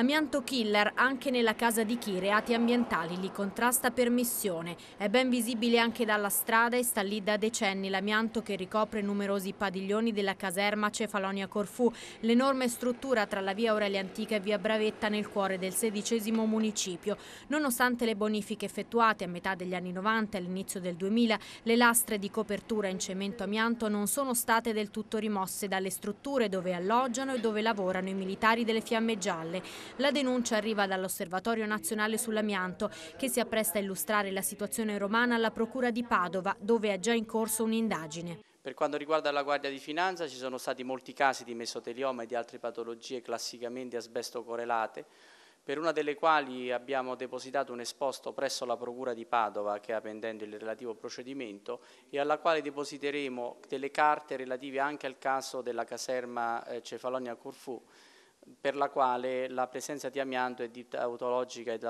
Amianto killer anche nella casa di chi reati ambientali li contrasta per missione. È ben visibile anche dalla strada e sta lì da decenni l'amianto che ricopre numerosi padiglioni della caserma Cefalonia Corfù, l'enorme struttura tra la via Aurelia Antica e via Bravetta nel cuore del sedicesimo municipio. Nonostante le bonifiche effettuate a metà degli anni 90 e all'inizio del 2000, le lastre di copertura in cemento amianto non sono state del tutto rimosse dalle strutture dove alloggiano e dove lavorano i militari delle fiamme gialle. La denuncia arriva dall'Osservatorio Nazionale sull'Amianto, che si appresta a illustrare la situazione romana alla Procura di Padova, dove è già in corso un'indagine. Per quanto riguarda la Guardia di Finanza ci sono stati molti casi di mesotelioma e di altre patologie classicamente asbesto correlate, per una delle quali abbiamo depositato un esposto presso la Procura di Padova che ha pendendo il relativo procedimento e alla quale depositeremo delle carte relative anche al caso della caserma eh, Cefalonia Corfù per la quale la presenza di amianto è di tautologica e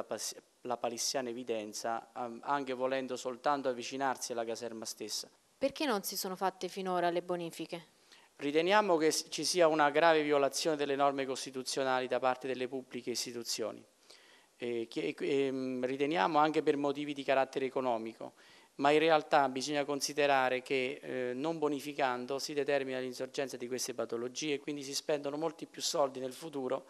la palissiana evidenza, ehm, anche volendo soltanto avvicinarsi alla caserma stessa. Perché non si sono fatte finora le bonifiche? Riteniamo che ci sia una grave violazione delle norme costituzionali da parte delle pubbliche istituzioni. E, eh, che, e, ehm, riteniamo anche per motivi di carattere economico ma in realtà bisogna considerare che eh, non bonificando si determina l'insorgenza di queste patologie e quindi si spendono molti più soldi nel futuro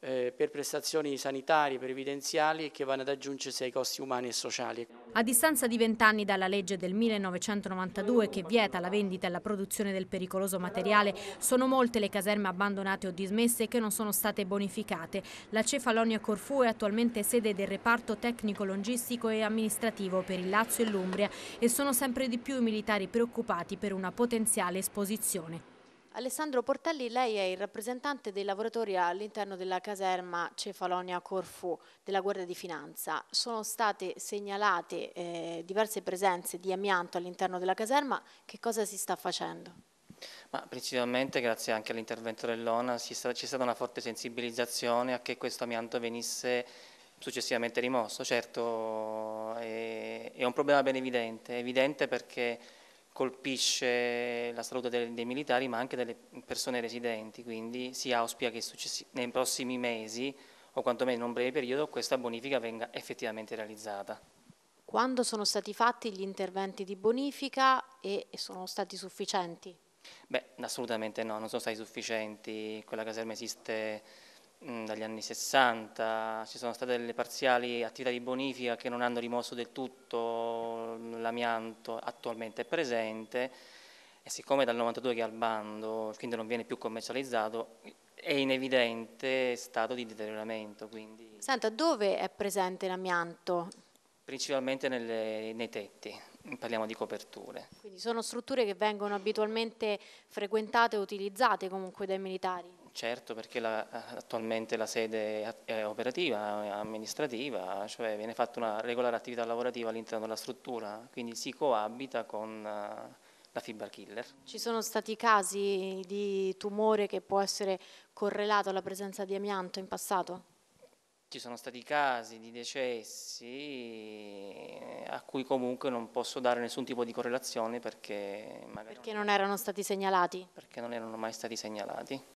eh, per prestazioni sanitarie, previdenziali e che vanno ad aggiungersi ai costi umani e sociali. A distanza di vent'anni dalla legge del 1992 che vieta la vendita e la produzione del pericoloso materiale, sono molte le caserme abbandonate o dismesse che non sono state bonificate. La Cefalonia Corfu è attualmente sede del reparto tecnico logistico e amministrativo per il Lazio e l'Umbria e sono sempre di più i militari preoccupati per una potenziale esposizione. Alessandro Portelli, lei è il rappresentante dei lavoratori all'interno della caserma Cefalonia Corfù della Guardia di Finanza. Sono state segnalate eh, diverse presenze di amianto all'interno della caserma, che cosa si sta facendo? Ma principalmente grazie anche all'intervento dell'ONA c'è stata una forte sensibilizzazione a che questo amianto venisse successivamente rimosso. Certo è, è un problema ben evidente, è evidente perché colpisce la salute dei, dei, militari ma anche delle persone residenti, quindi si auspica che nei prossimi mesi o quantomeno in un breve periodo questa bonifica venga effettivamente realizzata. Quando sono stati fatti gli interventi di bonifica e sono stati sufficienti? Beh, assolutamente no, non sono stati sufficienti, quella caserma esiste mh, dagli anni 60, ci sono state delle parziali attività di bonifica che non hanno rimosso del tutto l'amianto attualmente è presente e siccome dal 92 che è al bando, quindi non viene più commercializzato, è in evidente stato di deterioramento. Quindi... Senta, dove è presente l'amianto? Principalmente nelle, nei tetti, parliamo di coperture. Quindi sono strutture che vengono abitualmente frequentate e utilizzate comunque dai militari? Certo, perché la, attualmente la sede è operativa, amministrativa, cioè viene fatta una regolare attività lavorativa all'interno della struttura, quindi si coabita con eh, la fibra killer. Ci sono stati casi di tumore che può essere correlato alla presenza di amianto in passato? Ci sono stati casi di decessi eh, a cui comunque non posso dare nessun tipo di correlazione perché magari... Perché non erano stati segnalati? Perché non erano mai stati segnalati.